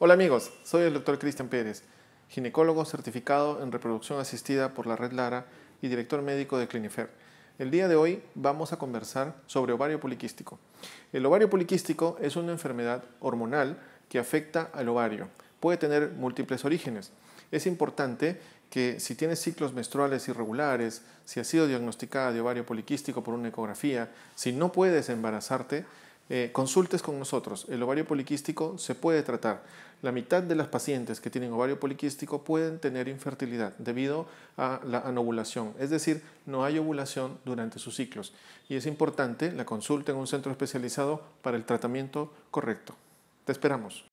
Hola amigos, soy el doctor Cristian Pérez, ginecólogo certificado en reproducción asistida por la Red Lara y director médico de Clinifer. El día de hoy vamos a conversar sobre ovario poliquístico. El ovario poliquístico es una enfermedad hormonal que afecta al ovario. Puede tener múltiples orígenes. Es importante que si tienes ciclos menstruales irregulares, si has sido diagnosticada de ovario poliquístico por una ecografía, si no puedes embarazarte, eh, consultes con nosotros. El ovario poliquístico se puede tratar. La mitad de las pacientes que tienen ovario poliquístico pueden tener infertilidad debido a la anovulación, es decir, no hay ovulación durante sus ciclos. Y es importante la consulta en un centro especializado para el tratamiento correcto. Te esperamos.